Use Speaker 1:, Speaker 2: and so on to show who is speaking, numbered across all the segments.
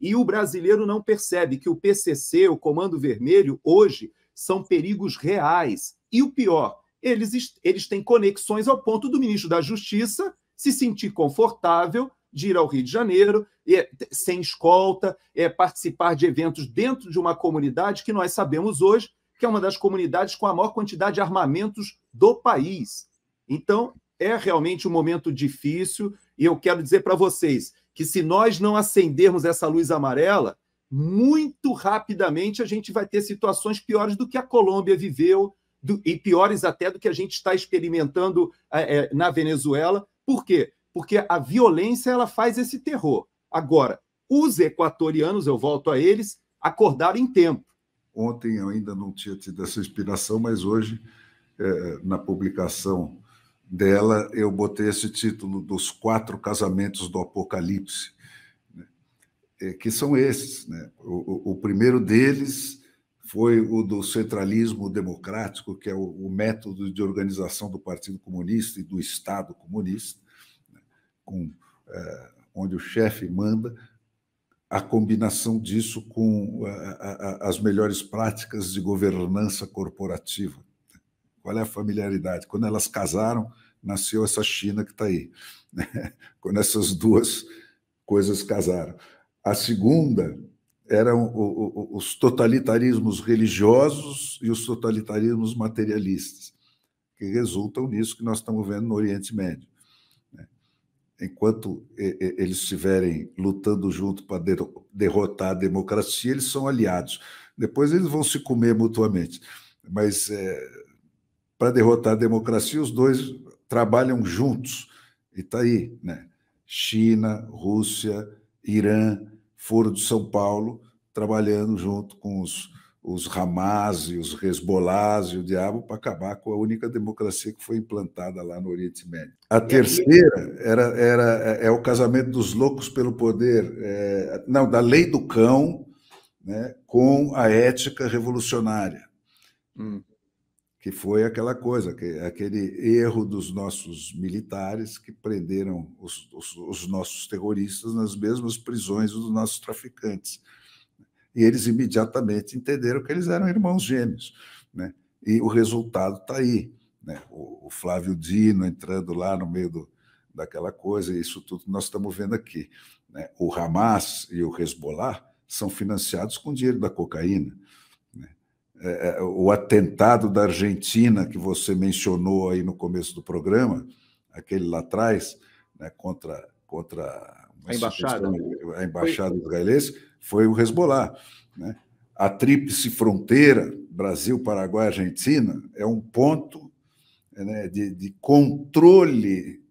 Speaker 1: E o brasileiro não percebe que o PCC, o Comando Vermelho, hoje são perigos reais. E o pior, eles, eles têm conexões ao ponto do ministro da Justiça se sentir confortável de ir ao Rio de Janeiro é, sem escolta, é, participar de eventos dentro de uma comunidade que nós sabemos hoje que é uma das comunidades com a maior quantidade de armamentos do país. Então, é realmente um momento difícil e eu quero dizer para vocês, que se nós não acendermos essa luz amarela, muito rapidamente a gente vai ter situações piores do que a Colômbia viveu do, e piores até do que a gente está experimentando é, é, na Venezuela. Por quê? Porque a violência ela faz esse terror. Agora, os equatorianos, eu volto a eles, acordaram em tempo. Ontem eu ainda não
Speaker 2: tinha tido essa inspiração, mas hoje, é, na publicação dela, eu botei esse título dos quatro casamentos do Apocalipse, né? É, que são esses. Né? O, o, primeiro deles foi o do centralismo democrático, que é o, o método de organização do Partido Comunista e do Estado Comunista, né? com, é, onde o chefe manda, a combinação disso com é, a, a, as melhores práticas de governança corporativa qual é a familiaridade? Quando elas casaram, nasceu essa China que está aí. Né? Quando essas duas coisas casaram. A segunda eram os totalitarismos religiosos e os totalitarismos materialistas, que resultam nisso que nós estamos vendo no Oriente Médio. Né? Enquanto eles estiverem lutando junto para derrotar a democracia, eles são aliados. Depois eles vão se comer mutuamente. Mas eh, para derrotar a democracia, os dois trabalham juntos. E está aí, né? China, Rússia, Irã, Foro de São Paulo, trabalhando junto com os, os Hamas e os Hezbollahs e o diabo para acabar com a única democracia que foi implantada lá no Oriente Médio. A terceira era, era é o casamento dos loucos pelo poder, é, não, da lei do cão né, com a ética revolucionária. Hum que foi aquela coisa, que, aquele erro dos nossos militares que prenderam os, os, os, nossos terroristas nas mesmas prisões dos nossos traficantes. E eles imediatamente entenderam que eles eram irmãos gêmeos. Né? E o resultado está aí. Né? O, o, Flávio Dino entrando lá no meio do, daquela coisa, e isso tudo nós estamos vendo aqui. Né? O Hamas e o Hezbollah são financiados com dinheiro da cocaína. É, é, o atentado da Argentina que você mencionou aí no começo do programa, aquele lá atrás, né, contra, contra a embaixada, a embaixada foi... israelense, foi o Hezbollah. Né? A tríplice fronteira Brasil, Paraguai, Argentina é um ponto né, de, de, controle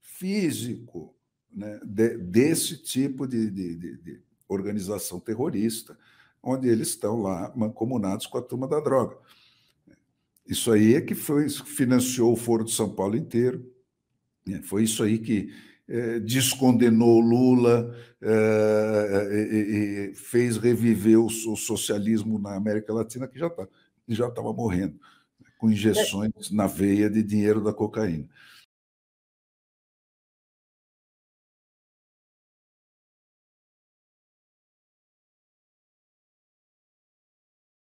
Speaker 2: físico né, de, desse tipo de, de organização terrorista onde eles estão lá mancomunados com a turma da droga. Isso aí é que foi, financiou o Foro de São Paulo inteiro. Né? Foi isso aí que é, descondenou Lula, é, é, é, é fez reviver o, o, socialismo na América Latina, que já tá,
Speaker 1: já estava morrendo, né? com injeções na veia de dinheiro da cocaína.